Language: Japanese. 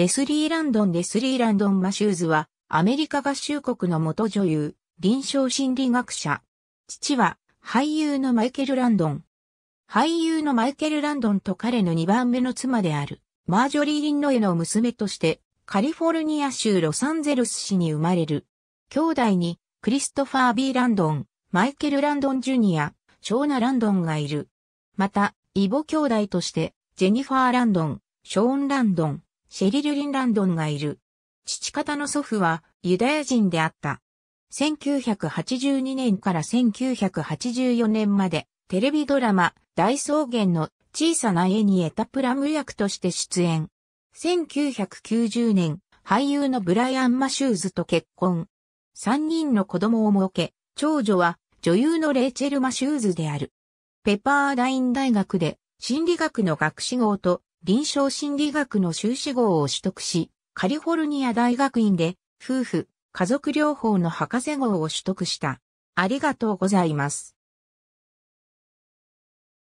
レスリー・ランドン・レスリー・ランドン・マシューズは、アメリカ合衆国の元女優、臨床心理学者。父は、俳優のマイケル・ランドン。俳優のマイケル・ランドンと彼の2番目の妻である、マージョリー・リンノエの娘として、カリフォルニア州ロサンゼルス市に生まれる。兄弟に、クリストファー・ビー・ランドン、マイケル・ランドン・ジュニア、ショーナ・ランドンがいる。また、イボ兄弟として、ジェニファー・ランドン、ショーン・ランドン、シェリル・リンランドンがいる。父方の祖父はユダヤ人であった。1982年から1984年までテレビドラマ大草原の小さな家にエタプラム役として出演。1990年、俳優のブライアン・マシューズと結婚。3人の子供を設け、長女は女優のレイチェル・マシューズである。ペパーダイン大学で心理学の学士号と臨床心理学の修士号を取得し、カリフォルニア大学院で、夫婦、家族療法の博士号を取得した。ありがとうございます。